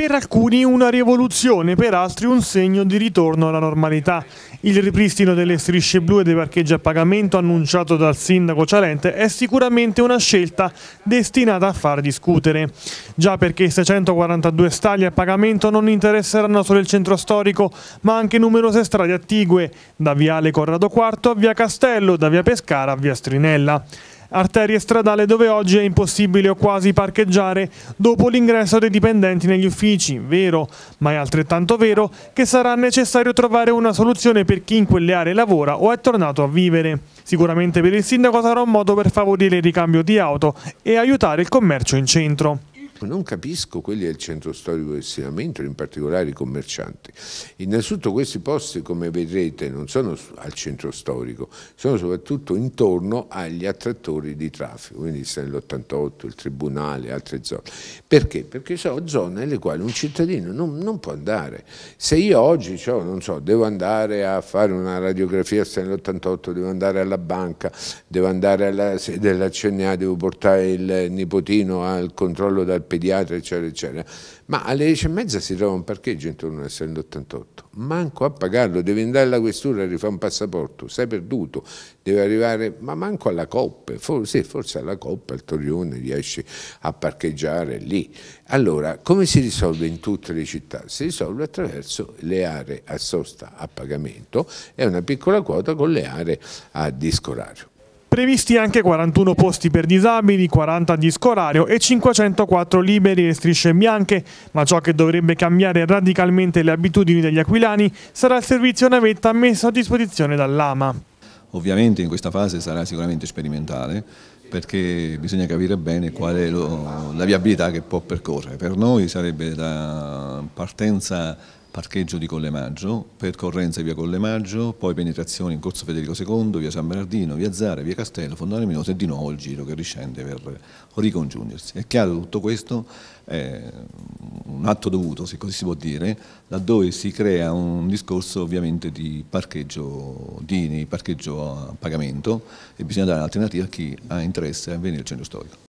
Per alcuni una rivoluzione, per altri un segno di ritorno alla normalità. Il ripristino delle strisce blu e dei parcheggi a pagamento annunciato dal sindaco Cialente è sicuramente una scelta destinata a far discutere. Già perché i 642 stagli a pagamento non interesseranno solo il centro storico, ma anche numerose strade attigue, da Viale Corrado IV a Via Castello, da Via Pescara a Via Strinella arterie stradali dove oggi è impossibile o quasi parcheggiare dopo l'ingresso dei dipendenti negli uffici, vero, ma è altrettanto vero che sarà necessario trovare una soluzione per chi in quelle aree lavora o è tornato a vivere. Sicuramente per il sindaco sarà un modo per favorire il ricambio di auto e aiutare il commercio in centro. Non capisco quelli del centro storico del Sinamento, in particolare i commercianti. Innanzitutto questi posti, come vedrete, non sono al centro storico, sono soprattutto intorno agli attrattori di traffico, quindi se nell'88, il Tribunale, altre zone. Perché? Perché sono zone nelle quali un cittadino non, non può andare. Se io oggi, cioè, non so, devo andare a fare una radiografia, se nell'88, devo andare alla banca, devo andare alla sede della CNA, devo portare il nipotino al controllo dal pediatra, eccetera, eccetera. Ma alle 10 e mezza si trova un parcheggio intorno al 88. Manco a pagarlo, devi andare alla questura e rifare un passaporto, sei perduto, devi arrivare, ma manco alla Coppa, forse, forse alla Coppa, al Torrione riesci a parcheggiare lì. Allora, come si risolve in tutte le città? Si risolve attraverso le aree a sosta a pagamento e una piccola quota con le aree a discorario. Previsti anche 41 posti per disabili, 40 di scorario e 504 liberi e strisce bianche, ma ciò che dovrebbe cambiare radicalmente le abitudini degli aquilani sarà il servizio navetta messo a disposizione dall'AMA. Ovviamente in questa fase sarà sicuramente sperimentale, perché bisogna capire bene qual è lo, la viabilità che può percorrere. Per noi sarebbe da partenza parcheggio di Collemaggio, percorrenza via Collemaggio, poi penetrazione in Corso Federico II, via San Bernardino, via Zara, via Castello, Fontana Minosa e di nuovo il giro che riscende per ricongiungersi. È chiaro tutto questo è un atto dovuto, se così si può dire, laddove si crea un discorso ovviamente di parcheggio, dini, parcheggio a pagamento e bisogna dare un'alternativa a chi ha interesse a venire al centro storico.